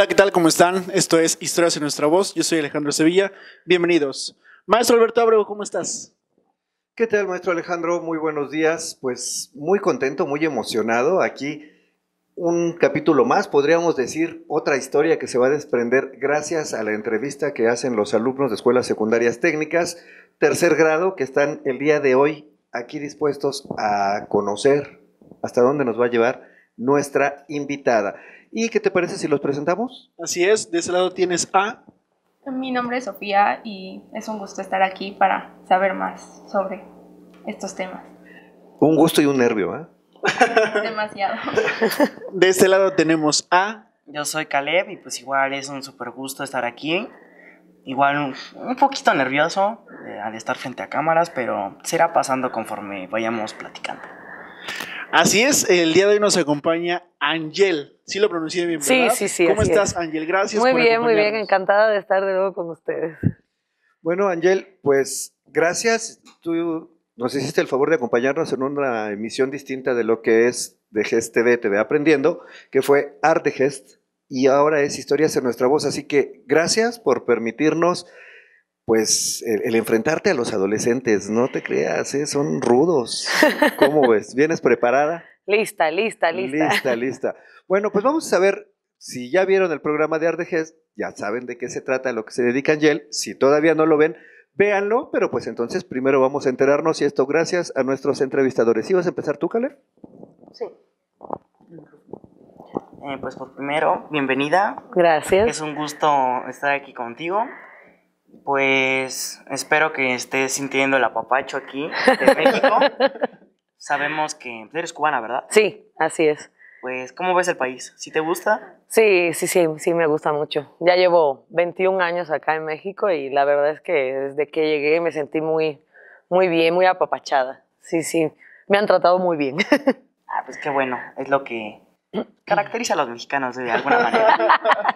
Hola, ¿qué tal? ¿Cómo están? Esto es Historias en nuestra voz. Yo soy Alejandro Sevilla. Bienvenidos. Maestro Alberto Abrego, ¿cómo estás? ¿Qué tal, maestro Alejandro? Muy buenos días. Pues muy contento, muy emocionado. Aquí un capítulo más, podríamos decir, otra historia que se va a desprender gracias a la entrevista que hacen los alumnos de escuelas secundarias técnicas, tercer grado, que están el día de hoy aquí dispuestos a conocer hasta dónde nos va a llevar nuestra invitada. ¿Y qué te parece si los presentamos? Así es, de ese lado tienes a... Mi nombre es Sofía y es un gusto estar aquí para saber más sobre estos temas. Un gusto y un nervio, ¿eh? Demasiado. De este lado tenemos a... Yo soy Caleb y pues igual es un súper gusto estar aquí. Igual un, poquito nervioso eh, al estar frente a cámaras, pero será pasando conforme vayamos platicando. Así es, el día de hoy nos acompaña Angel. Sí lo pronuncié bien, Sí, sí, sí. ¿Cómo estás, Angel? Gracias. Muy bien, muy bien. Encantada de estar de nuevo con ustedes. Bueno, Angel, pues gracias. Tú nos hiciste el favor de acompañarnos en una emisión distinta de lo que es de Gest TV, TV Aprendiendo, que fue Arte Gest y ahora es Historias en nuestra voz. Así que gracias por permitirnos pues el, enfrentarte a los adolescentes, no te creas, ¿eh? son rudos. ¿Cómo ves? ¿Vienes preparada? Lista, lista, lista. Lista, lista. Bueno, pues vamos a ver, si ya vieron el programa de Ardejes, ya saben de qué se trata, lo que se dedica Angel. Si todavía no lo ven, véanlo, pero pues entonces primero vamos a enterarnos y esto gracias a nuestros entrevistadores. ¿Y vas a empezar tú, Caleb? Sí. Eh, pues por primero, bienvenida. Gracias. Es un gusto estar aquí contigo. Pues espero que estés sintiendo el apapacho aquí en México. Sabemos que eres cubana, ¿verdad? Sí, así es. Pues, ¿cómo ves el país? si te gusta? Sí, sí, sí, sí me gusta mucho. Ya llevo 21 años acá en México y la verdad es que desde que llegué me sentí muy, muy bien, muy apapachada. Sí, sí, me han tratado muy bien. Ah, pues qué bueno, es lo que caracteriza a los mexicanos de alguna manera.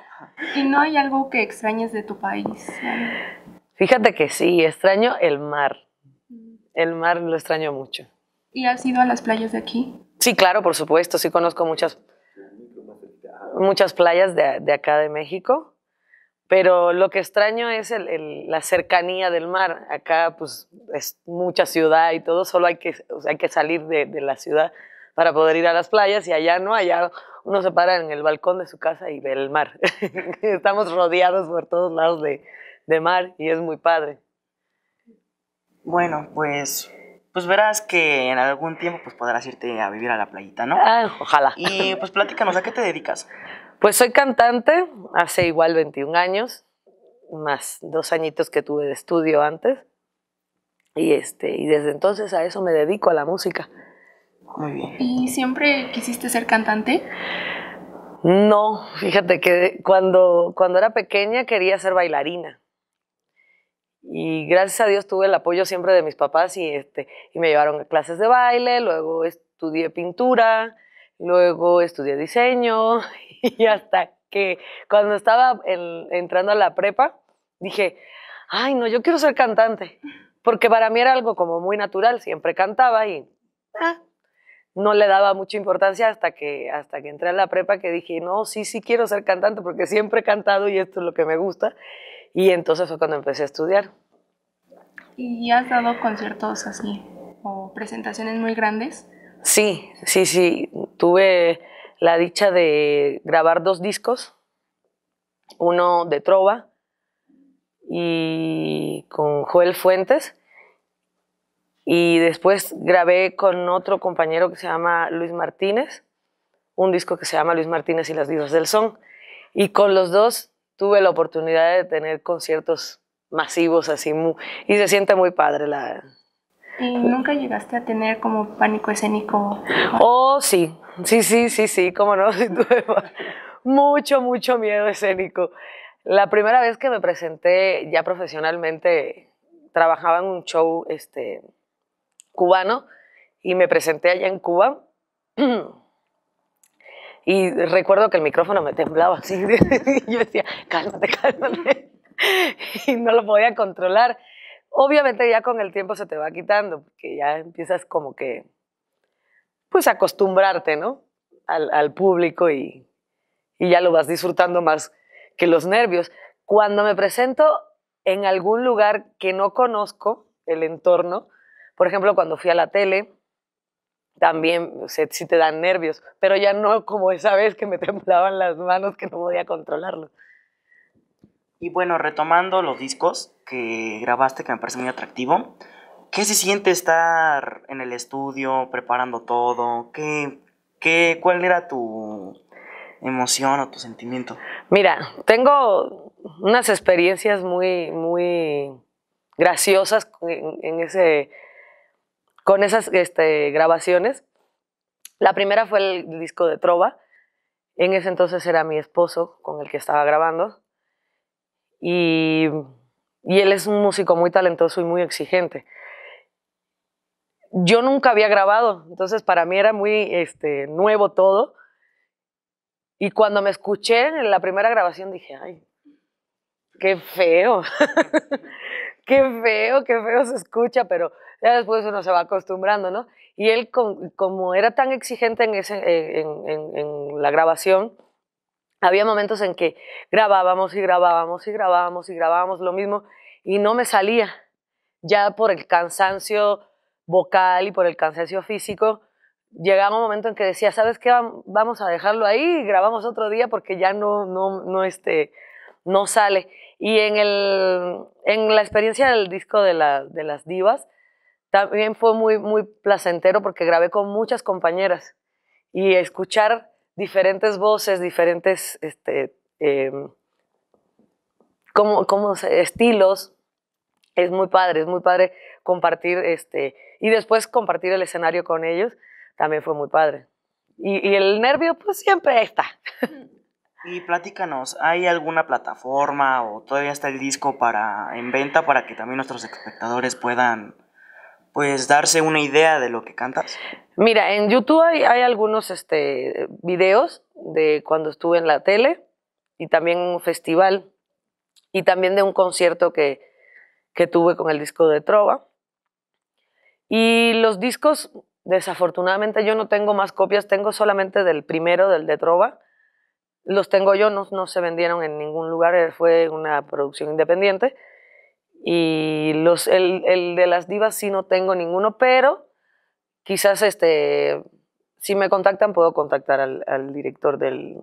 ¿Y no hay algo que extrañes de tu país? Fíjate que sí, extraño el mar. El mar lo extraño mucho. ¿Y has ido a las playas de aquí? Sí, claro, por supuesto. Sí conozco muchas, muchas playas de, acá de México. Pero lo que extraño es el, la cercanía del mar. Acá pues es mucha ciudad y todo, solo hay que, hay que salir de, de la ciudad para poder ir a las playas y allá no, allá uno se para en el balcón de su casa y ve el mar. Estamos rodeados por todos lados de, de mar y es muy padre. Bueno, pues, pues verás que en algún tiempo pues podrás irte a vivir a la playita, ¿no? Ah, ojalá. Y pues platícanos, ¿a qué te dedicas? Pues soy cantante, hace igual 21 años, más dos añitos que tuve de estudio antes. Y, este, y desde entonces a eso me dedico, a la música. Muy bien. ¿Y siempre quisiste ser cantante? No, fíjate que cuando, cuando era pequeña quería ser bailarina y gracias a Dios tuve el apoyo siempre de mis papás y, este, y me llevaron a clases de baile, luego estudié pintura, luego estudié diseño y hasta que cuando estaba entrando a la prepa dije, ay no, yo quiero ser cantante, porque para mí era algo como muy natural, siempre cantaba y ah, no le daba mucha importancia hasta que, hasta que entré a la prepa que dije, no, sí, sí quiero ser cantante porque siempre he cantado y esto es lo que me gusta. Y entonces fue cuando empecé a estudiar. ¿Y has dado conciertos así o presentaciones muy grandes? Sí, sí, sí. Tuve la dicha de grabar dos discos, uno de Trova y con Joel Fuentes. Y después grabé con otro compañero que se llama Luis Martínez, un disco que se llama Luis Martínez y las Divas del Son. Y con los dos tuve la oportunidad de tener conciertos masivos así y se siente muy padre la... ¿Y nunca llegaste a tener como pánico escénico? Oh, sí, sí, sí, sí, sí, cómo no, sí, tuve mucho, mucho miedo escénico. La primera vez que me presenté ya profesionalmente, trabajaba en un show este, cubano y me presenté allá en Cuba. Y recuerdo que el micrófono me temblaba así. y yo decía, cálmate, cálmate. y no lo podía controlar. Obviamente ya con el tiempo se te va quitando, porque ya empiezas como que, pues acostumbrarte, ¿no? Al, público y, y ya lo vas disfrutando más que los nervios. Cuando me presento en algún lugar que no conozco el entorno, por ejemplo, cuando fui a la tele, también si te dan nervios, pero ya no como esa vez que me temblaban las manos que no podía controlarlo. Y bueno, retomando los discos que grabaste, que me parece muy atractivo, ¿qué se siente estar en el estudio preparando todo? ¿Qué, qué, ¿Cuál era tu emoción o tu sentimiento? Mira, tengo unas experiencias muy, muy graciosas en ese con esas este, grabaciones. La primera fue el disco de Trova. En ese entonces era mi esposo con el que estaba grabando. Y, él es un músico muy talentoso y muy exigente. Yo nunca había grabado, entonces para mí era muy este, nuevo todo. Y cuando me escuché en la primera grabación dije, ay, qué feo. qué feo, qué feo se escucha, pero ya después uno se va acostumbrando, ¿no? Y él, como era tan exigente eh, en, la grabación, había momentos en que grabábamos y grabábamos y grabábamos y grabábamos lo mismo y no me salía. Ya por el cansancio vocal y por el cansancio físico, llegaba un momento en que decía, ¿sabes qué? Vamos a dejarlo ahí y grabamos otro día porque ya no, no, no, este, no sale. Y en, el, en la experiencia del disco de, la, de las divas, también fue muy, muy placentero porque grabé con muchas compañeras y escuchar diferentes voces, diferentes este, em, como, como estilos, es muy padre, es muy padre compartir este, y después compartir el escenario con ellos, también fue muy padre. Y, y el nervio pues siempre está. Mm. Y platícanos, ¿hay alguna plataforma o todavía está el disco para en venta para que también nuestros espectadores puedan pues darse una idea de lo que cantas? Mira, en YouTube hay, hay algunos este, videos de cuando estuve en la tele y también un festival y también de un concierto que, que tuve con el disco de Trova. Y los discos, desafortunadamente yo no tengo más copias, tengo solamente del primero, del de Trova los tengo yo, no, no se vendieron en ningún lugar, eh, fue una producción independiente. Y los, el, de las divas sí no tengo ninguno, pero quizás este, si me contactan puedo contactar al, director del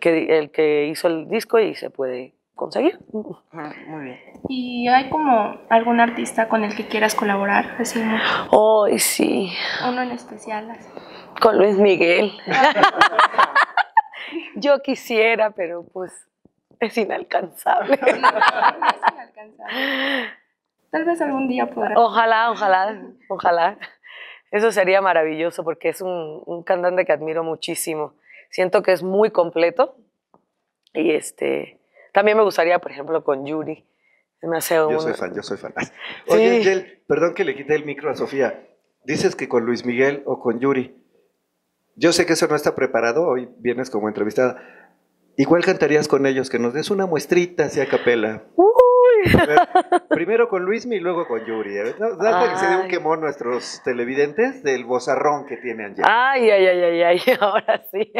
que, el que hizo el disco y se puede conseguir. Ah, muy bien. ¿Y hay como algún artista con el que quieras colaborar? Así sí. Uno en especial. Con Luis Miguel. Yo quisiera, pero pues es inalcanzable. es inalcanzable. Tal vez algún día podrá. Ojalá, ojalá, ojalá. Eso sería maravilloso porque es un, cantante que admiro muchísimo. Siento que es muy completo y este también me gustaría, por ejemplo, con Yuri. yo soy fan, yo soy fan. Oye, perdón que le quite el micro a Sofía. Dices que con Luis Miguel o con Yuri. Yo sé que eso no está preparado, hoy vienes como entrevistada. ¿Y cuál cantarías con ellos, que nos des una muestrita hacia capela. primero con Luismi y luego con Yuri. date ¿eh? que se dé un quemón nuestros televidentes del bozarrón que tiene allá. Ay, ay, ay, ay, ay, ahora sí.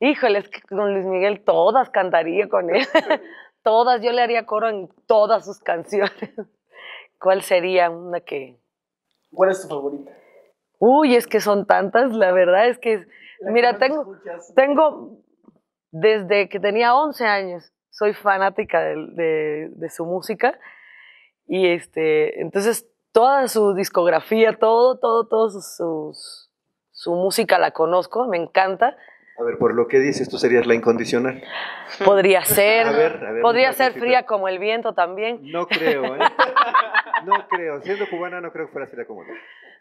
Híjole, es que con Luis Miguel todas cantaría con él. todas, yo le haría coro en todas sus canciones. ¿Cuál sería una que...? ¿Cuál es tu favorita? Uy, es que son tantas, la verdad es que, mira, tengo, tengo, desde que tenía 11 años, soy fanática de, de, su música y este, entonces toda su discografía, todo, todo, todo sus, su música la conozco, me encanta. A ver, por lo que dices, tú serías la incondicional. Podría ser. podría ser fría como el viento también. No creo, ¿eh? No creo. Siendo cubana, no creo que fuera fría como el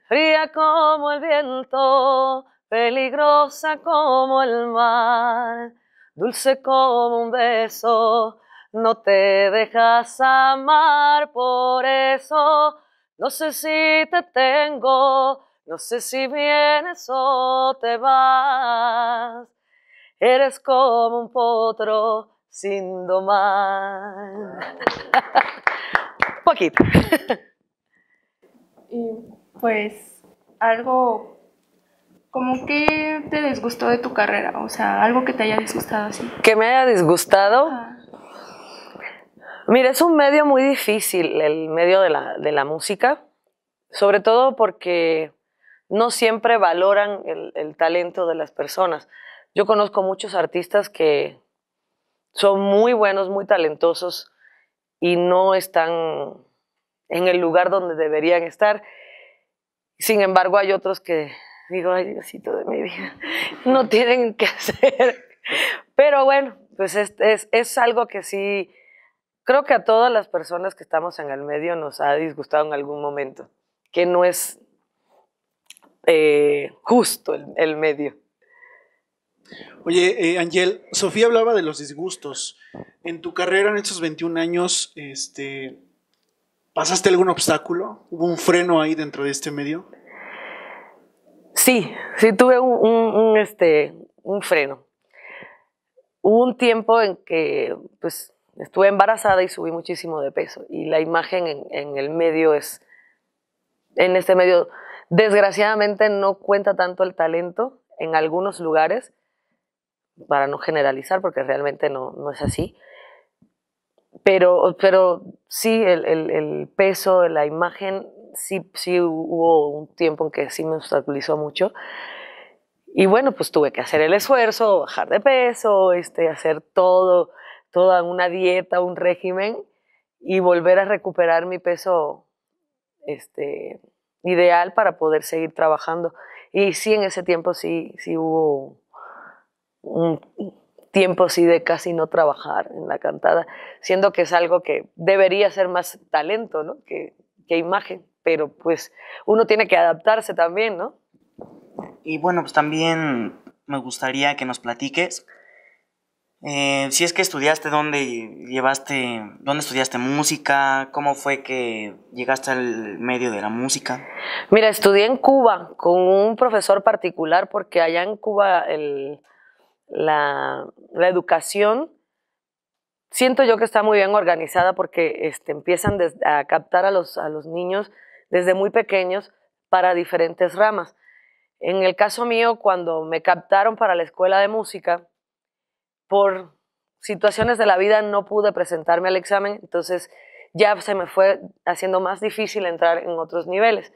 fría como el viento, peligrosa como el mar, dulce como un beso, no te dejas amar, por eso no sé si te tengo, no sé si vienes o te vas, eres como un potro sin domar. Poquito. pues algo como que te disgustó de tu carrera, o sea, algo que te haya disgustado así. Que me haya disgustado. Mira, es un medio muy difícil, el medio de la, música, sobre todo porque no siempre valoran el, el, talento de las personas. Yo conozco muchos artistas que son muy buenos, muy talentosos y no están en el lugar donde deberían estar sin embargo, hay otros que digo, ay Diosito de mi vida, no tienen que hacer. Pero bueno, pues es, es, algo que sí, creo que a todas las personas que estamos en el medio nos ha disgustado en algún momento, que no es eh, justo el, el, medio. Oye, Angel, eh, Sofía hablaba de los disgustos. En tu carrera, en estos 21 años, este, ¿Pasaste algún obstáculo? ¿Hubo un freno ahí dentro de este medio? Sí, sí tuve un, este, un freno. Hubo un tiempo en que pues, estuve embarazada y subí muchísimo de peso. Y la imagen en, en el medio es, en este medio, desgraciadamente no cuenta tanto el talento en algunos lugares, para no generalizar, porque realmente no, no es así pero, pero sí, el, el, peso la imagen, sí, sí hubo un tiempo en que sí me obstaculizó mucho. Y bueno, pues tuve que hacer el esfuerzo, bajar de peso, este, hacer todo, toda una dieta, un régimen y volver a recuperar mi peso este, ideal para poder seguir trabajando. Y sí, en ese tiempo sí, sí hubo un, tiempo sí de casi no trabajar en la cantada, siendo que es algo que debería ser más talento ¿no? que, imagen, pero pues uno tiene que adaptarse también, ¿no? Y bueno, pues también me gustaría que nos platiques. Eh, si es que estudiaste, ¿dónde llevaste, dónde estudiaste música? ¿Cómo fue que llegaste al medio de la música? Mira, estudié en Cuba con un profesor particular porque allá en Cuba el, la, educación siento yo que está muy bien organizada porque este, empiezan a captar a los, a los niños desde muy pequeños para diferentes ramas. En el caso mío, cuando me captaron para la escuela de música, por situaciones de la vida no pude presentarme al examen, entonces ya se me fue haciendo más difícil entrar en otros niveles.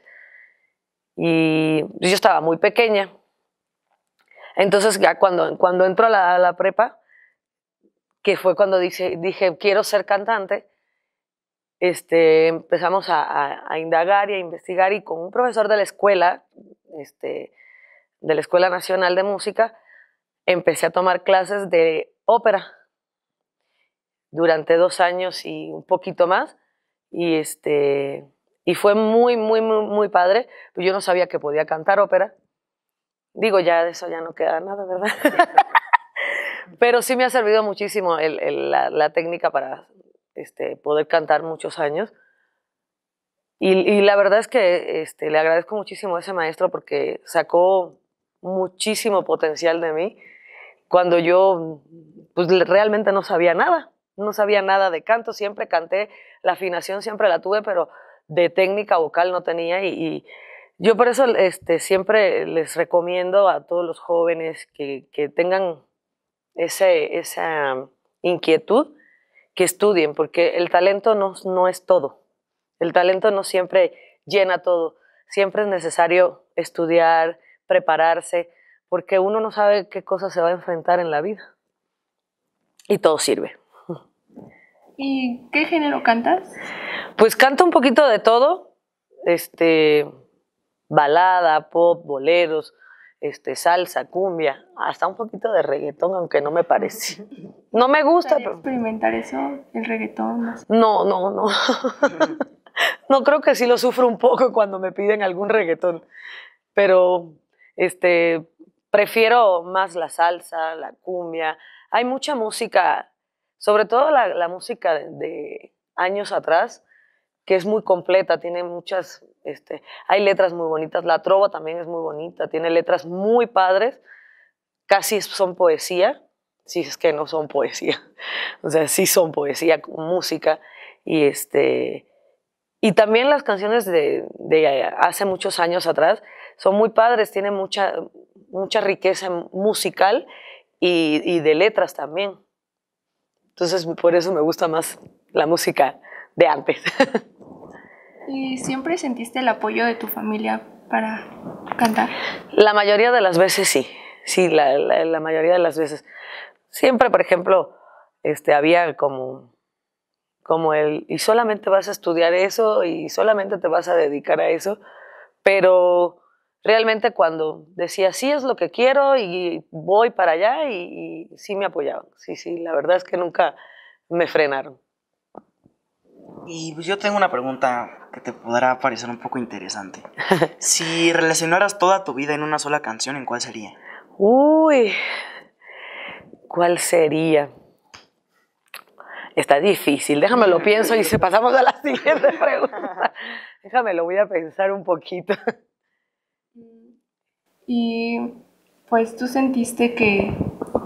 Y yo estaba muy pequeña, entonces, ya cuando, cuando entro a la, prepa, que fue cuando dije, quiero ser cantante, este, empezamos a, indagar y a investigar y con un profesor de la escuela, este, de la Escuela Nacional de Música, empecé a tomar clases de ópera durante dos años y un poquito más y, este, y fue muy, muy, muy, muy padre. Yo no sabía que podía cantar ópera Digo, ya de eso ya no queda nada, ¿verdad? Pero sí me ha servido muchísimo la, técnica para este, poder cantar muchos años. Y, la verdad es que este, le agradezco muchísimo a ese maestro porque sacó muchísimo potencial de mí cuando yo pues, realmente no sabía nada. No sabía nada de canto, siempre canté, la afinación siempre la tuve, pero de técnica vocal no tenía y yo por eso este, siempre les recomiendo a todos los jóvenes que, tengan esa inquietud, que estudien, porque el talento no, no es todo. El talento no siempre llena todo. Siempre es necesario estudiar, prepararse, porque uno no sabe qué cosas se va a enfrentar en la vida. Y todo sirve. ¿Y qué género cantas? Pues canto un poquito de todo. Este, balada, pop, boleros, este, salsa, cumbia, hasta un poquito de reggaetón, aunque no me parece. No me gusta, experimentar eso, el reggaetón? No, no, no. no creo que sí lo sufro un poco cuando me piden algún reggaetón, pero este, prefiero más la salsa, la cumbia. Hay mucha música, sobre todo la, música de años atrás, que es muy completa, tiene muchas, este, hay letras muy bonitas, la trova también es muy bonita, tiene letras muy padres, casi son poesía, si es que no son poesía, o sea, sí son poesía música y este... Y también las canciones de, hace muchos años atrás son muy padres, tienen mucha, mucha riqueza musical y, y de letras también. Entonces, por eso me gusta más la música de antes. ¿Y siempre sentiste el apoyo de tu familia para cantar? La mayoría de las veces sí, sí, la, mayoría de las veces. Siempre, por ejemplo, este, había como, como el, y solamente vas a estudiar eso y solamente te vas a dedicar a eso, pero realmente cuando decía, sí es lo que quiero y voy para allá, y, y sí me apoyaban, sí, sí, la verdad es que nunca me frenaron. Y pues yo tengo una pregunta que te podrá parecer un poco interesante. si relacionaras toda tu vida en una sola canción, ¿en cuál sería? Uy, ¿cuál sería? Está difícil, déjame lo pienso y se pasamos a la siguiente pregunta. déjame lo voy a pensar un poquito. Y pues tú sentiste que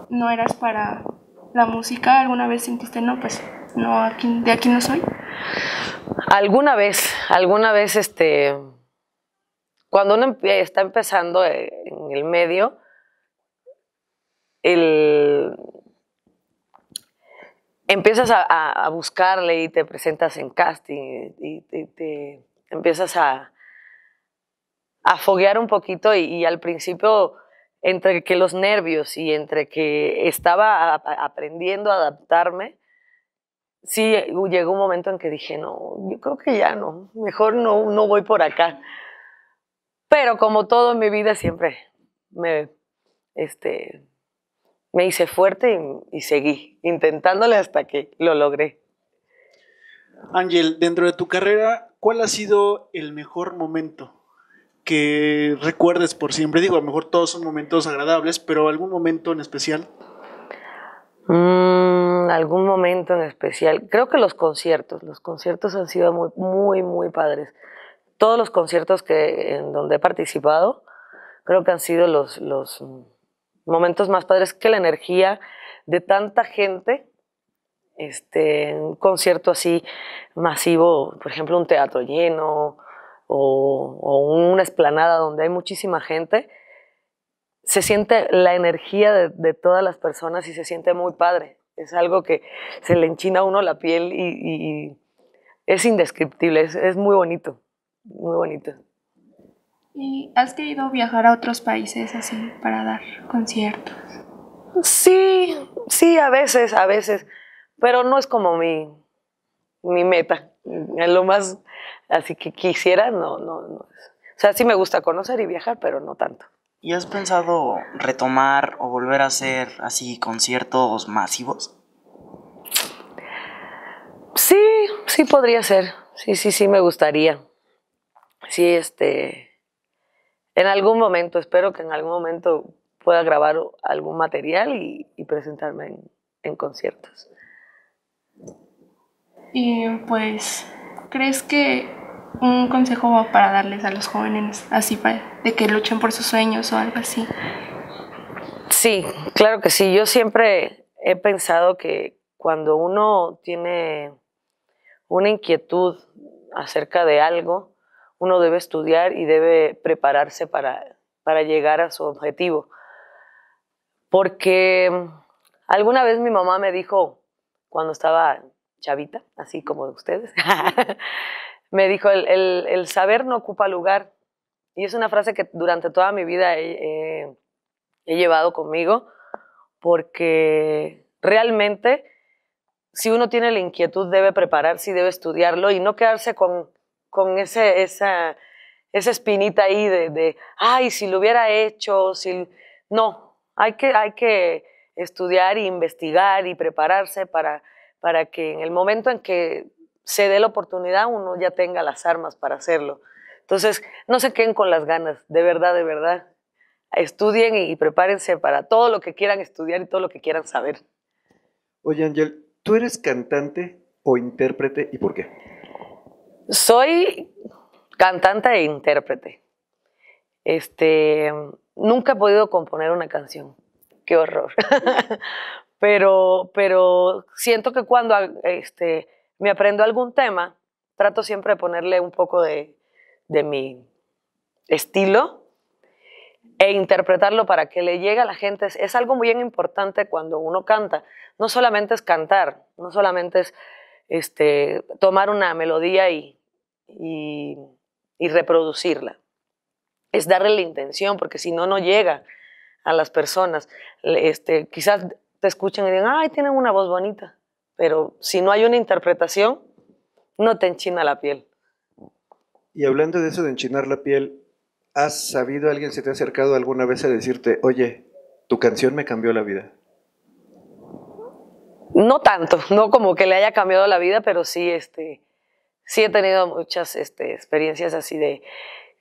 no eras para la música, alguna vez sentiste no, pues no, de aquí no soy. Alguna vez, alguna vez, este, cuando uno está empezando eh, en el medio, empiezas a, buscarle y te presentas en casting y, te empiezas a, a foguear un poquito y, al principio entre que los nervios y entre que estaba aprendiendo a adaptarme, sí eh, llegó un momento en que dije, no, yo creo que ya no, mejor no, no voy por acá. Pero como todo en mi vida siempre me, este, me hice fuerte y, seguí intentándole hasta que lo logré. Ángel, dentro de tu carrera, ¿cuál ha sido el mejor momento que recuerdes por siempre? Digo, a lo mejor todos son momentos agradables, pero algún momento en especial. Mmm algún momento en especial. Creo que los conciertos, los conciertos han sido muy, muy, muy padres. Todos los conciertos que, en donde he participado, creo que han sido los, los momentos más padres que la energía de tanta gente. Este, un concierto así masivo, por ejemplo, un teatro lleno o, una esplanada donde hay muchísima gente, se siente la energía de, todas las personas y se siente muy padre es algo que se le enchina a uno la piel y, es indescriptible, es, muy bonito, muy bonito. ¿Y has querido viajar a otros países así para dar conciertos? Sí, sí, a veces, a veces, pero no es como mi, mi meta. lo más así que quisiera, no, no, no. O sea, sí me gusta conocer y viajar, pero no tanto. ¿Y has pensado retomar o volver a hacer así conciertos masivos? Sí, sí podría ser. Sí, sí, sí me gustaría. Sí, este en algún momento, espero que en algún momento pueda grabar algún material y, presentarme en conciertos. Y pues, ¿crees que un consejo para darles a los jóvenes, así para, de que luchen por sus sueños o algo así? Sí, claro que sí. Yo siempre he pensado que cuando uno tiene una inquietud acerca de algo, uno debe estudiar y debe prepararse para, para llegar a su objetivo. Porque mm, alguna vez mi mamá me dijo, cuando estaba chavita, así como ustedes, me dijo, el, saber no ocupa lugar. Y es una frase que durante toda mi vida he, llevado conmigo, porque realmente si uno tiene la inquietud debe prepararse y debe estudiarlo y no quedarse con, con ese, esa, esa espinita ahí de, de, ay, si lo hubiera hecho, si... No, hay que, hay que estudiar e investigar y prepararse para, para que en el momento en que se dé la oportunidad, uno ya tenga las armas para hacerlo. Entonces, no se queden con las ganas, de verdad, de verdad. Estudien y, prepárense para todo lo que quieran estudiar y todo lo que quieran saber. Oye, Angel, ¿tú eres cantante o intérprete y por qué? Soy cantante e intérprete. Este, nunca he podido componer una canción. Qué horror. pero, pero siento que cuando este, me aprendo algún tema, trato siempre de ponerle un poco de, mi estilo e interpretarlo para que le llegue a la gente. Es, algo muy bien importante cuando uno canta. No solamente es cantar, no solamente es este, tomar una melodía y, y, reproducirla. Es darle la intención, porque si no, no llega a las personas. Este, quizás te escuchen y digan, ay, tienen una voz bonita. Pero si no hay una interpretación, no te enchina la piel. Y hablando de eso de enchinar la piel, ¿has sabido alguien se te ha acercado alguna vez a decirte, oye, tu canción me cambió la vida? No tanto, no como que le haya cambiado la vida, pero sí, este, sí he tenido muchas este, experiencias así de,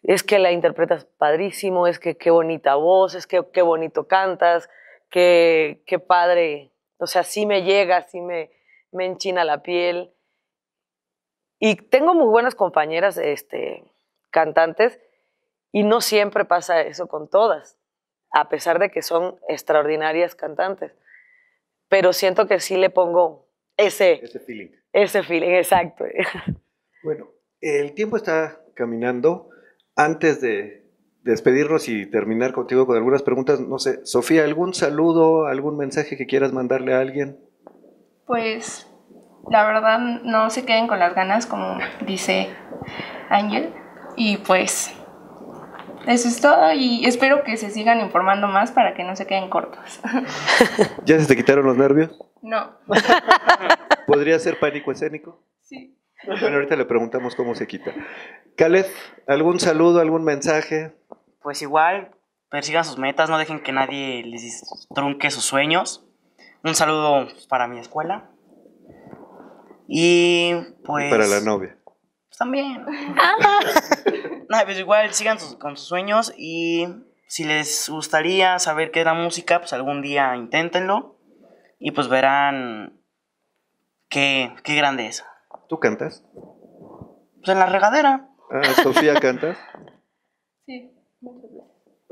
es que la interpretas padrísimo, es que qué bonita voz, es que qué bonito cantas, qué, qué padre, o sea, sí me llega, sí me, me enchina la piel. Y tengo muy buenas compañeras este, cantantes y no siempre pasa eso con todas, a pesar de que son extraordinarias cantantes. Pero siento que sí le pongo ese... Ese feeling. Ese feeling, exacto. Bueno, el tiempo está caminando. Antes de despedirnos y terminar contigo con algunas preguntas, no sé, Sofía, ¿algún saludo, algún mensaje que quieras mandarle a alguien? pues la verdad no se queden con las ganas, como dice Ángel. Y pues eso es todo y espero que se sigan informando más para que no se queden cortos. ¿Ya se te quitaron los nervios? No. ¿Podría ser pánico escénico? Sí. Bueno, ahorita le preguntamos cómo se quita. Caleb, ¿algún saludo, algún mensaje? Pues igual, persigan sus metas, no dejen que nadie les trunque sus sueños un saludo para mi escuela. Y pues. para la novia. Pues, también. no, pues igual sigan con sus sueños y si les gustaría saber qué es la música, pues algún día inténtenlo y pues verán qué, grande es ¿Tú cantas? Pues en la regadera. Ah, ¿Sofía cantas? Sí, muchas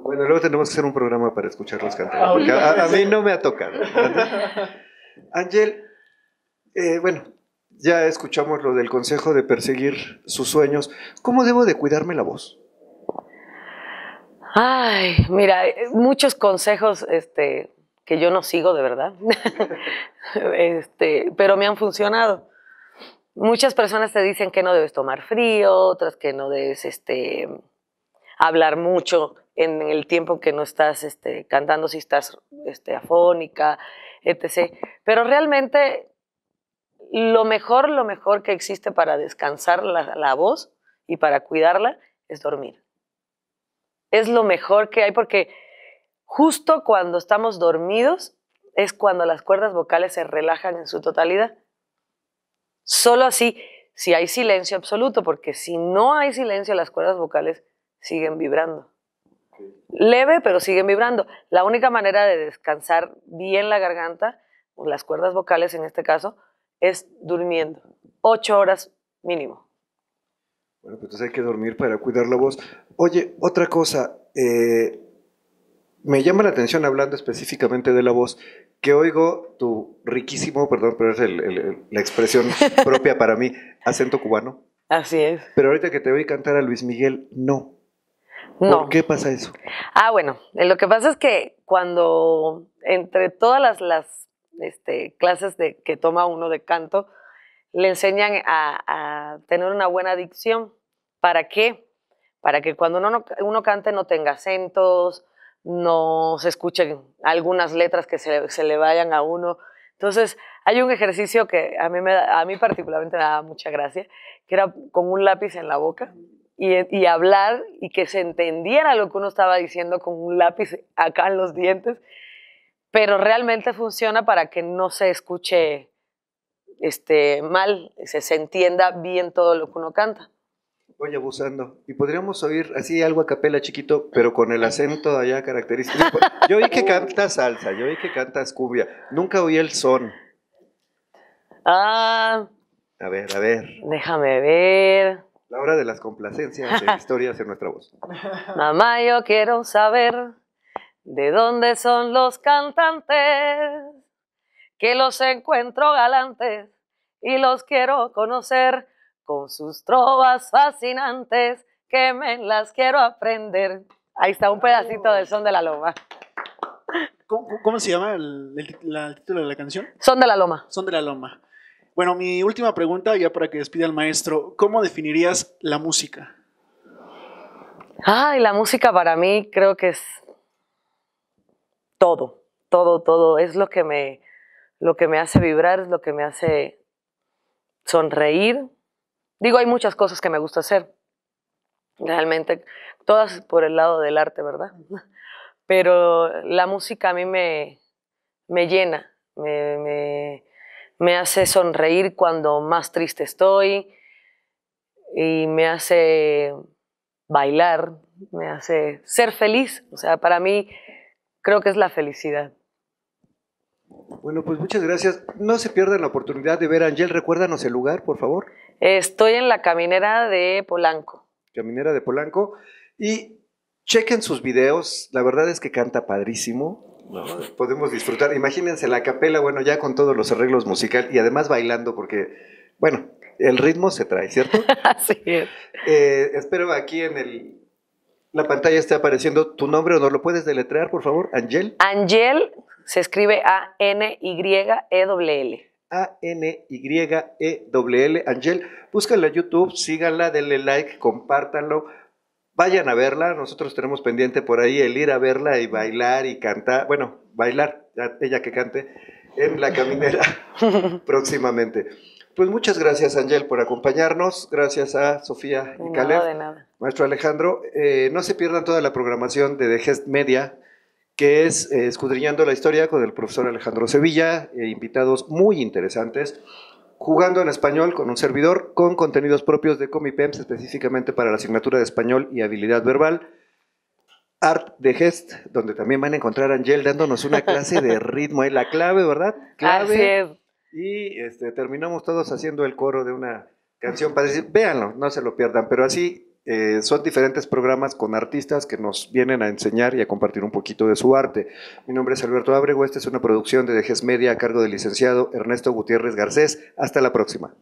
bueno, luego tenemos que hacer un programa para escucharlos cantar, ah, porque a, mí no me ha tocado. Ángel, eh, bueno, ya escuchamos lo del consejo de perseguir sus sueños. ¿Cómo debo de cuidarme la voz? Ay, mira, muchos consejos este, que yo no sigo de verdad, este, pero me han funcionado. Muchas personas te dicen que no debes tomar frío, otras que no debes este, hablar mucho en el tiempo que no estás este, cantando, si estás este, afónica, etc. Pero realmente lo mejor, lo mejor que existe para descansar la, la voz y para cuidarla es dormir. Es lo mejor que hay porque justo cuando estamos dormidos es cuando las cuerdas vocales se relajan en su totalidad. Solo así, si hay silencio absoluto, porque si no hay silencio, las cuerdas vocales siguen vibrando. Leve, pero sigue vibrando. La única manera de descansar bien la garganta, las cuerdas vocales en este caso, es durmiendo. Ocho horas mínimo. Bueno, pues entonces hay que dormir para cuidar la voz. Oye, otra cosa, eh, me llama la atención hablando específicamente de la voz, que oigo tu riquísimo, perdón, pero es la expresión propia para mí, acento cubano. Así es. Pero ahorita que te oí cantar a Luis Miguel, no. No. qué pasa eso? Ah, bueno, eh, lo que pasa es que cuando entre todas las, este, clases de, que toma uno de canto, le enseñan a, tener una buena dicción. ¿Para qué? Para que cuando uno, cante no tenga acentos, no se escuchen algunas letras que se, le vayan a uno. Entonces, hay un ejercicio que a mí, a mí particularmente me daba mucha gracia, que era con un lápiz en la boca y, hablar y que se entendiera lo que uno estaba diciendo con un lápiz acá en los dientes, pero realmente funciona para que no se escuche este, mal, se, entienda bien todo lo que uno canta. voy abusando. Y podríamos oír así algo a capela chiquito, pero con el acento allá característico. Yo oí que canta salsa, yo oí que cantas cubia, Nunca oí el son. Ah. A ver, a ver. Déjame ver. La hora de las complacencias de historias en nuestra voz. Mamá, yo quiero saber de dónde son los cantantes que los encuentro galantes y los quiero conocer con sus trovas fascinantes que me las quiero aprender. Ahí está un pedacito del son de la loma. ¿Cómo, se llama la, el título de la canción? Son de la loma. Son de la loma. Bueno, mi última pregunta, ya para que despida al maestro, ¿cómo definirías la música? Ay, la música para mí creo que es todo, todo, todo. Es lo que me, lo que me hace vibrar, es lo que me hace sonreír. Digo, hay muchas cosas que me gusta hacer. Realmente, todas por el lado del arte, ¿verdad? Pero la música a mí me, llena, me, me hace sonreír cuando más triste estoy y me hace bailar, me hace ser feliz. O sea, para mí creo que es la felicidad. Bueno, pues muchas gracias. No se pierdan la oportunidad de ver a Angel. Recuérdanos el lugar, por favor. Estoy en la caminera de Polanco. Caminera de Polanco. Y chequen sus videos. La verdad es que canta padrísimo. Podemos disfrutar. Imagínense la capela, bueno, ya con todos los arreglos musicales y además bailando, porque, bueno, el ritmo se trae, ¿cierto? Así es. Eh, espero aquí en el, la pantalla esté apareciendo tu nombre o no lo puedes deletrear, por favor, Angel. Angel se escribe A-N-Y-E-W-L. A-N-Y-E-W-L, Angel. Búscala en YouTube, síganla, denle like, compártanlo Vayan a verla, nosotros tenemos pendiente por ahí el ir a verla y bailar y cantar, bueno, bailar, ella que cante, en la caminera próximamente. Pues muchas gracias, Ángel, por acompañarnos. Gracias a Sofía y Caleb. de nada. Maestro Alejandro, eh, no se pierdan toda la programación de Gest Media, que es eh, Escudriñando la Historia con el profesor Alejandro Sevilla, eh, invitados muy interesantes jugando en español con un servidor, con contenidos propios de Comipems, específicamente para la asignatura de español y habilidad verbal. Art de Gest, donde también van a encontrar a Angel dándonos una clase de ritmo ahí, eh, la clave, ¿verdad? Clave. Y este, terminamos todos haciendo el coro de una canción para decir, véanlo, no se lo pierdan, pero así eh, son diferentes programas con artistas que nos vienen a enseñar y a compartir un poquito de su arte. Mi nombre es Alberto Abrego, esta es una producción de Dejes Media a cargo del licenciado Ernesto Gutiérrez Garcés. Hasta la próxima.